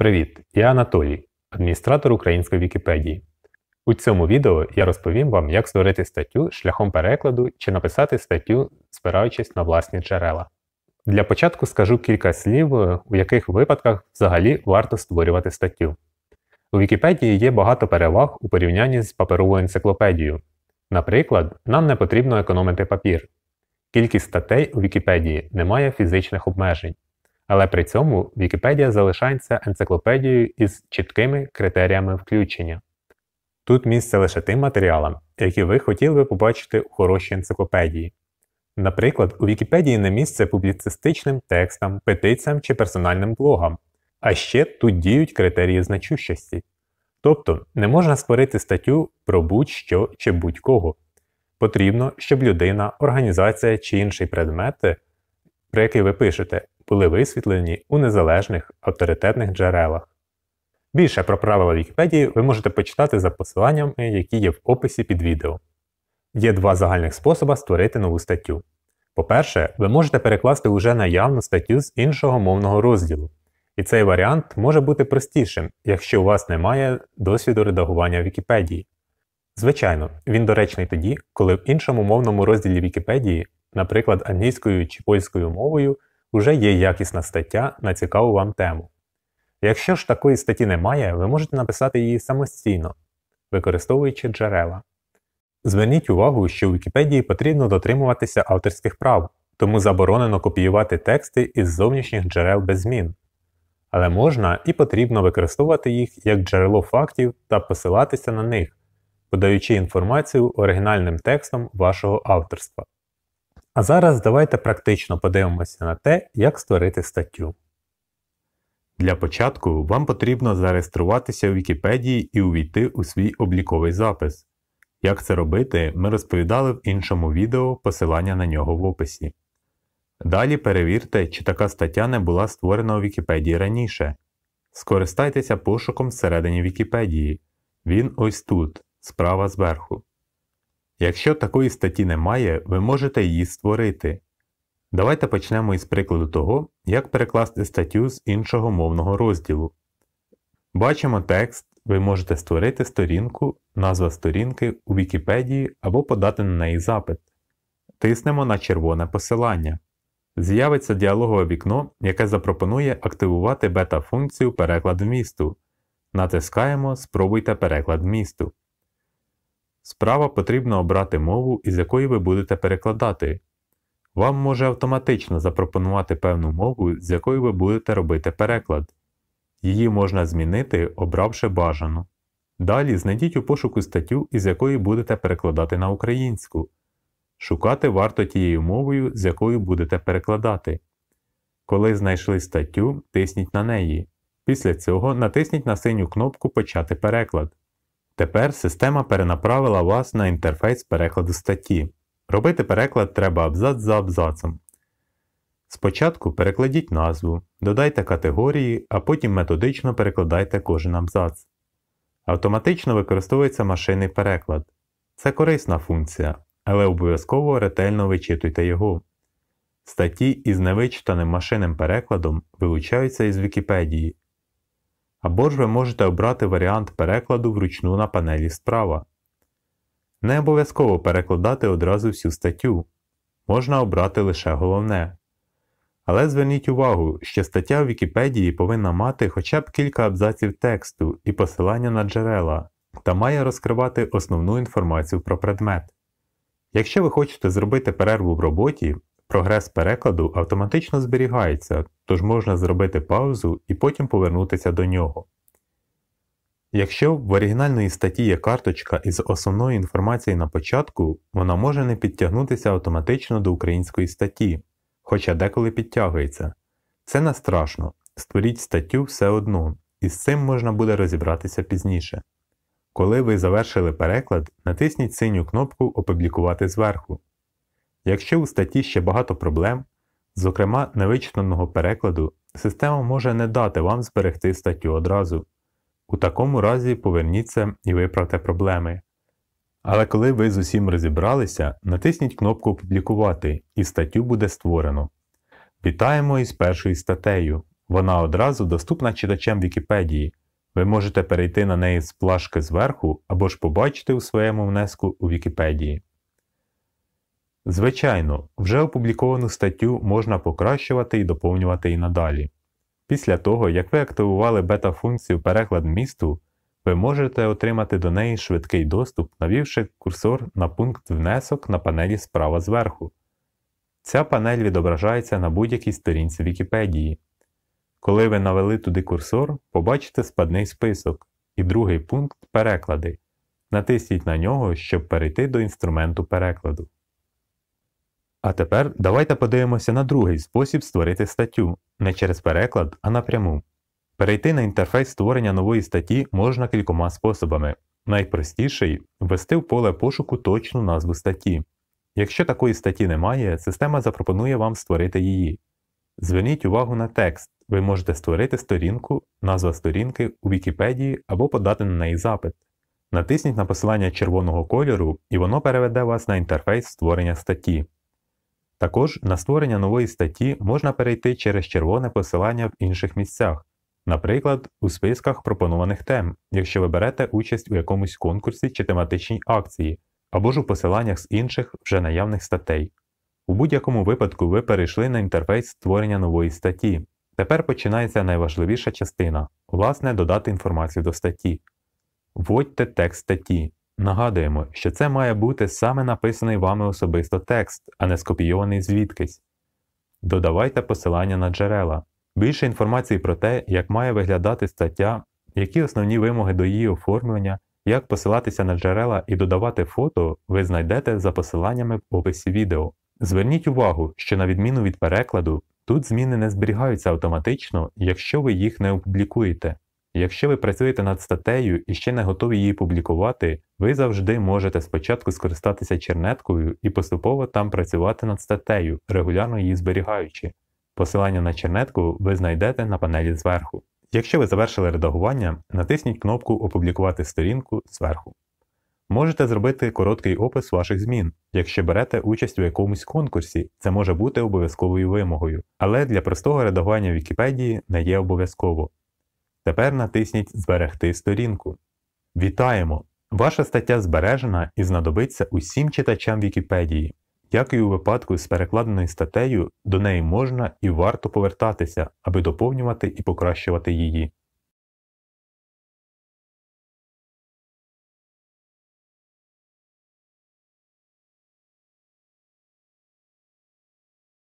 Привіт, я Анатолій, адміністратор української Вікіпедії. У цьому відео я розповім вам, як створити статтю шляхом перекладу чи написати статтю, спираючись на власні джерела. Для початку скажу кілька слів, е, у яких випадках взагалі варто створювати статтю. У Вікіпедії є багато переваг у порівнянні з паперовою енциклопедією. Наприклад, нам не потрібно економити папір. Кількість статей у Вікіпедії не має фізичних обмежень. Але при цьому Вікіпедія залишається енциклопедією із чіткими критеріями включення. Тут місце лише тим матеріалам, які ви хотіли би побачити у хорошій енциклопедії. Наприклад, у Вікіпедії не місце публіцистичним текстам, петиціям чи персональним блогам, а ще тут діють критерії значущості. Тобто не можна створити статтю про будь-що чи будь-кого. Потрібно, щоб людина, організація чи інші предмети, про який ви пишете, були висвітлені у незалежних авторитетних джерелах. Більше про правила Вікіпедії ви можете почитати за посиланнями, які є в описі під відео. Є два загальних способи створити нову статтю. По-перше, ви можете перекласти уже наявну статтю з іншого мовного розділу, і цей варіант може бути простішим, якщо у вас немає досвіду редагування Вікіпедії. Звичайно, він доречний тоді, коли в іншому мовному розділі Вікіпедії, наприклад, англійською чи польською мовою, уже є якісна стаття на цікаву вам тему. Якщо ж такої статті немає, ви можете написати її самостійно, використовуючи джерела. Зверніть увагу, що в Вікіпедії потрібно дотримуватися авторських прав, тому заборонено копіювати тексти із зовнішніх джерел без змін. Але можна і потрібно використовувати їх як джерело фактів та посилатися на них, подаючи інформацію оригінальним текстом вашого авторства. А зараз давайте практично подивимося на те, як створити статтю. Для початку вам потрібно зареєструватися у Вікіпедії і увійти у свій обліковий запис. Як це робити, ми розповідали в іншому відео посилання на нього в описі. Далі перевірте, чи така стаття не була створена у Вікіпедії раніше. Скористайтеся пошуком всередині Вікіпедії. Він ось тут, справа зверху. Якщо такої статті немає, ви можете її створити. Давайте почнемо із прикладу того, як перекласти статтю з іншого мовного розділу. Бачимо текст, ви можете створити сторінку, назва сторінки у Вікіпедії або подати на неї запит. Тиснемо на червоне посилання. З'явиться діалогове вікно, яке запропонує активувати бета-функцію переклад вмісту. Натискаємо Спробуйте переклад вмісту. Справа потрібно обрати мову, із якої ви будете перекладати. Вам може автоматично запропонувати певну мову, з якої ви будете робити переклад. Її можна змінити, обравши бажану. Далі знайдіть у пошуку статтю, із якої будете перекладати на українську. Шукати варто тією мовою, з якою будете перекладати. Коли знайшли статтю, тисніть на неї. Після цього натисніть на синю кнопку Почати переклад. Тепер система перенаправила вас на інтерфейс перекладу статті. Робити переклад треба абзац за абзацем. Спочатку перекладіть назву, додайте категорії, а потім методично перекладайте кожен абзац. Автоматично використовується машинний переклад. Це корисна функція, але обов'язково ретельно вичитуйте його. Статті із невичитаним машинним перекладом вилучаються із Вікіпедії або ж ви можете обрати варіант перекладу вручну на панелі справа. Не обов'язково перекладати одразу всю статтю, можна обрати лише головне. Але зверніть увагу, що стаття в Вікіпедії повинна мати хоча б кілька абзаців тексту і посилання на джерела та має розкривати основну інформацію про предмет. Якщо ви хочете зробити перерву в роботі Прогрес перекладу автоматично зберігається, тож можна зробити паузу і потім повернутися до нього. Якщо в оригінальної статті є карточка із основною інформацією на початку, вона може не підтягнутися автоматично до української статті, хоча деколи підтягується. Це не страшно, створіть статтю все одно, і з цим можна буде розібратися пізніше. Коли ви завершили переклад, натисніть синю кнопку Опублікувати зверху. Якщо у статті ще багато проблем, зокрема невичтаного перекладу, система може не дати вам зберегти статтю одразу. У такому разі поверніться і виправте проблеми. Але коли ви з усім розібралися, натисніть кнопку Публікувати і статтю буде створено. Вітаємо із першою статтею. Вона одразу доступна читачам Вікіпедії. Ви можете перейти на неї з плашки зверху або ж побачити у своєму внеску у Вікіпедії. Звичайно, вже опубліковану статтю можна покращувати і доповнювати і надалі. Після того, як ви активували бета-функцію переклад місту, ви можете отримати до неї швидкий доступ, навівши курсор на пункт внесок на панелі справа зверху. Ця панель відображається на будь-якій сторінці Вікіпедії. Коли ви навели туди курсор, побачите спадний список і другий пункт переклади. Натисніть на нього, щоб перейти до інструменту перекладу. А тепер давайте подивимося на другий спосіб створити статтю, не через переклад, а напряму. Перейти на інтерфейс створення нової статті можна кількома способами. Найпростіший ввести в поле пошуку точну назву статті. Якщо такої статті немає, система запропонує вам створити її. Зверніть увагу на текст, ви можете створити сторінку, назва сторінки у Вікіпедії або подати на неї запит. Натисніть на посилання червоного кольору, і воно переведе вас на інтерфейс створення статті. Також на створення нової статті можна перейти через червоне посилання в інших місцях, наприклад, у списках пропонованих тем, якщо ви берете участь у якомусь конкурсі чи тематичній акції, або ж у посиланнях з інших вже наявних статей. У будь-якому випадку ви перейшли на інтерфейс створення нової статті. Тепер починається найважливіша частина власне, додати інформацію до статті. Вводьте текст статті. Нагадуємо, що це має бути саме написаний вами особисто текст, а не скопійований звідкись. Додавайте посилання на джерела. Більше інформації про те, як має виглядати стаття, які основні вимоги до її оформлення, як посилатися на джерела і додавати фото, ви знайдете за посиланнями в описі відео. Зверніть увагу, що на відміну від перекладу, тут зміни не зберігаються автоматично, якщо ви їх не опублікуєте. Якщо ви працюєте над статтею і ще не готові її публікувати, ви завжди можете спочатку скористатися чернеткою і поступово там працювати над статтею, регулярно її зберігаючи. Посилання на чернетку ви знайдете на панелі зверху. Якщо ви завершили редагування, натисніть кнопку Опублікувати сторінку зверху. Можете зробити короткий опис ваших змін. Якщо берете участь у якомусь конкурсі, це може бути обов'язковою вимогою, але для простого редагування Вікіпедії не є обов'язково. Тепер натисніть Зберегти сторінку. Вітаємо! Ваша стаття збережена і знадобиться усім читачам Вікіпедії. Як і у випадку з перекладеною статтею, до неї можна і варто повертатися, аби доповнювати і покращувати її.